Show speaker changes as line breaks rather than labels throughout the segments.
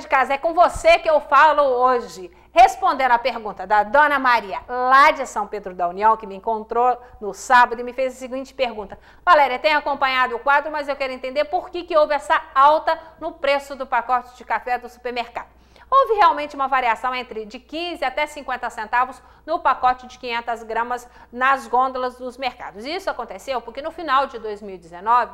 de casa. É com você que eu falo hoje. Respondendo a pergunta da Dona Maria, lá de São Pedro da União, que me encontrou no sábado e me fez a seguinte pergunta. Valéria, tem acompanhado o quadro, mas eu quero entender por que, que houve essa alta no preço do pacote de café do supermercado. Houve realmente uma variação entre de 15 até 50 centavos no pacote de 500 gramas nas gôndolas dos mercados. Isso aconteceu porque no final de 2019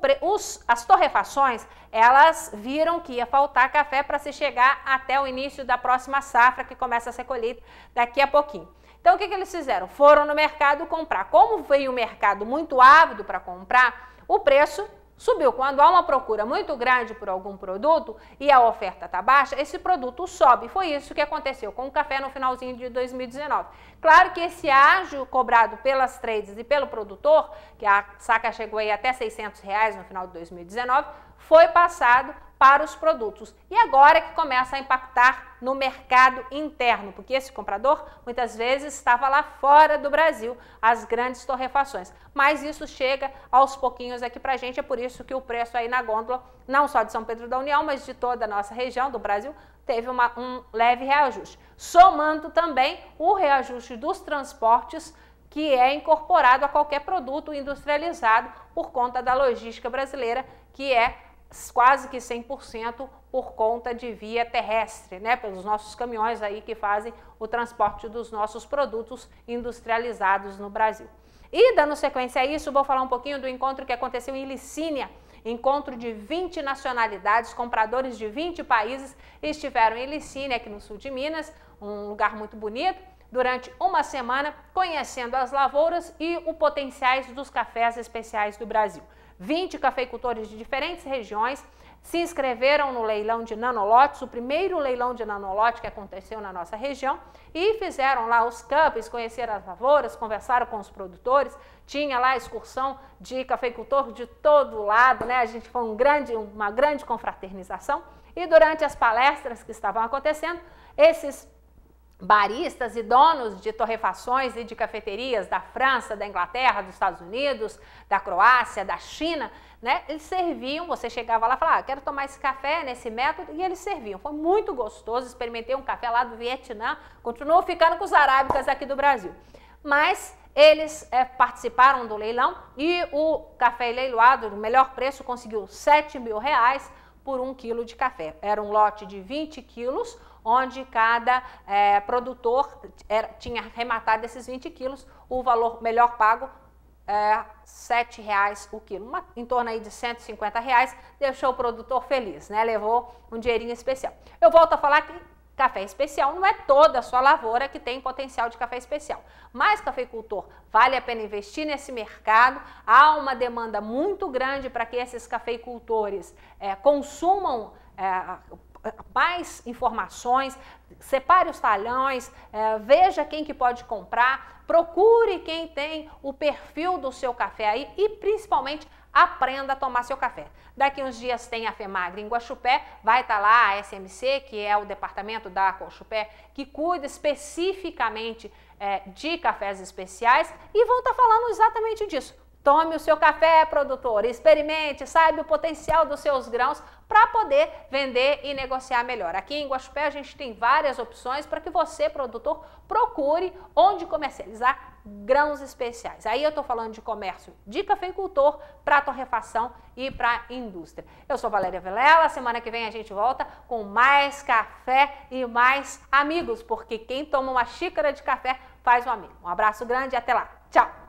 Pre... Os... as torrefações, elas viram que ia faltar café para se chegar até o início da próxima safra, que começa a ser colhida daqui a pouquinho. Então, o que, que eles fizeram? Foram no mercado comprar. Como veio o mercado muito ávido para comprar, o preço Subiu. Quando há uma procura muito grande por algum produto e a oferta está baixa, esse produto sobe. Foi isso que aconteceu com o café no finalzinho de 2019. Claro que esse ágio cobrado pelas trades e pelo produtor, que a saca chegou aí até 600 reais no final de 2019, foi passado para os produtos. E agora que começa a impactar no mercado interno, porque esse comprador muitas vezes estava lá fora do Brasil, as grandes torrefações. Mas isso chega aos pouquinhos aqui para a gente, é por isso que o preço aí na gôndola, não só de São Pedro da União, mas de toda a nossa região do Brasil, teve uma, um leve reajuste. Somando também o reajuste dos transportes, que é incorporado a qualquer produto industrializado por conta da logística brasileira, que é quase que 100% por conta de via terrestre, né? pelos nossos caminhões aí que fazem o transporte dos nossos produtos industrializados no Brasil. E dando sequência a isso, vou falar um pouquinho do encontro que aconteceu em Licínia. Encontro de 20 nacionalidades, compradores de 20 países estiveram em Licínia, aqui no sul de Minas, um lugar muito bonito durante uma semana, conhecendo as lavouras e os potenciais dos cafés especiais do Brasil. 20 cafeicultores de diferentes regiões se inscreveram no leilão de nanolotes, o primeiro leilão de nanolote que aconteceu na nossa região, e fizeram lá os campos, conheceram as lavouras, conversaram com os produtores, tinha lá excursão de cafeicultor de todo lado, né? A gente foi um grande, uma grande confraternização. E durante as palestras que estavam acontecendo, esses baristas e donos de torrefações e de cafeterias da França, da Inglaterra, dos Estados Unidos, da Croácia, da China, né? Eles serviam, você chegava lá e falava, ah, quero tomar esse café nesse método, e eles serviam. Foi muito gostoso, experimentei um café lá do Vietnã, continuou ficando com os arábicas aqui do Brasil. Mas eles é, participaram do leilão e o café leiloado, o melhor preço, conseguiu 7 mil reais por um quilo de café. Era um lote de 20 quilos, onde cada é, produtor era, tinha arrematado esses 20 quilos, o valor melhor pago é, R$ 7,00 o quilo, uma, em torno aí de R$ 150, reais, deixou o produtor feliz, né? Levou um dinheirinho especial. Eu volto a falar que café especial não é toda a sua lavoura que tem potencial de café especial. Mas cafeicultor, vale a pena investir nesse mercado. Há uma demanda muito grande para que esses cafeicultores é, consumam é, mais informações, separe os talhões, é, veja quem que pode comprar, procure quem tem o perfil do seu café aí e principalmente aprenda a tomar seu café. Daqui uns dias tem a FEMAGRE em Guaxupé, vai estar tá lá a SMC, que é o departamento da Guaxupé, que cuida especificamente é, de cafés especiais e vão estar tá falando exatamente disso Tome o seu café, produtor, experimente, saiba o potencial dos seus grãos para poder vender e negociar melhor. Aqui em Guaxupé a gente tem várias opções para que você, produtor, procure onde comercializar grãos especiais. Aí eu estou falando de comércio de cafeicultor para torrefação e para indústria. Eu sou Valéria Velela, semana que vem a gente volta com mais café e mais amigos, porque quem toma uma xícara de café faz um amigo. Um abraço grande e até lá. Tchau!